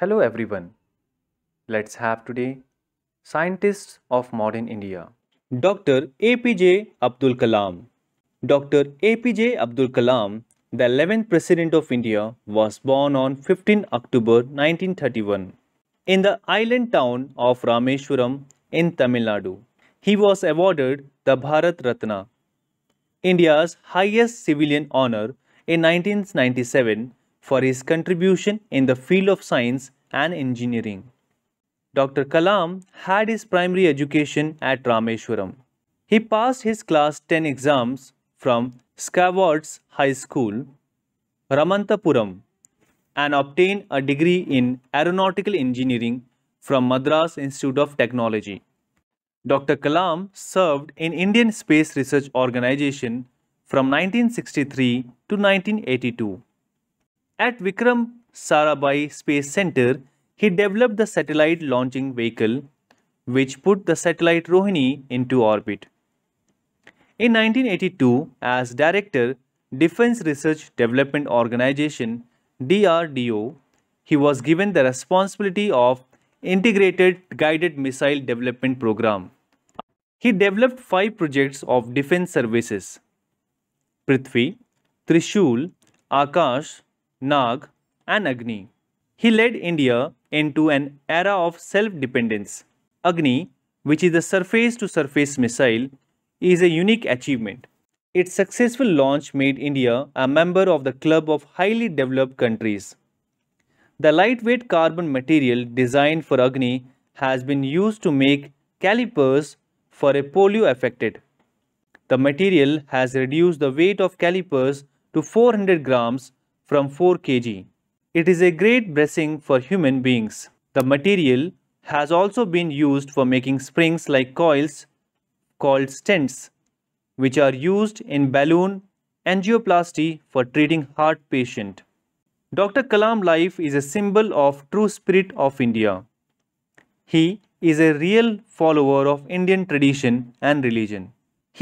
Hello everyone. Let's have today Scientists of Modern India. Dr. APJ Abdul Kalam. Dr. APJ Abdul Kalam, the 11th President of India, was born on 15 October 1931 in the island town of Rameshwaram in Tamil Nadu. He was awarded the Bharat Ratna, India's highest civilian honor, in 1997 for his contribution in the field of science and engineering. Dr. Kalam had his primary education at Rameshwaram. He passed his class 10 exams from Scawards High School, Ramantapuram, and obtained a degree in aeronautical engineering from Madras Institute of Technology. Dr. Kalam served in Indian Space Research Organization from 1963 to 1982. At Vikram Sarabhai Space Center, he developed the satellite launching vehicle, which put the satellite Rohini into orbit. In 1982, as director, Defense Research Development Organization DRDO, he was given the responsibility of Integrated Guided Missile Development Program. He developed five projects of defense services. Prithvi, Trishul, Akash, Nag, and Agni. He led India into an era of self-dependence. Agni, which is a surface-to-surface missile, is a unique achievement. Its successful launch made India a member of the club of highly developed countries. The lightweight carbon material designed for Agni has been used to make calipers for a polio affected. The material has reduced the weight of calipers to 400 grams from 4 kg. It is a great blessing for human beings. The material has also been used for making springs like coils called stents, which are used in balloon angioplasty for treating heart patient. Dr. Kalam life is a symbol of true spirit of India. He is a real follower of Indian tradition and religion.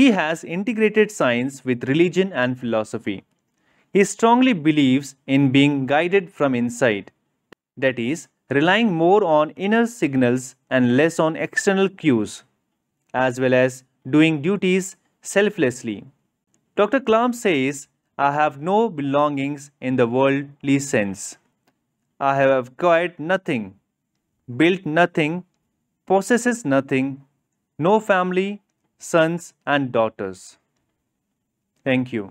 He has integrated science with religion and philosophy. He strongly believes in being guided from inside, that is, relying more on inner signals and less on external cues, as well as doing duties selflessly. Dr. Klam says, I have no belongings in the worldly sense. I have acquired nothing, built nothing, possesses nothing, no family, sons and daughters. Thank you.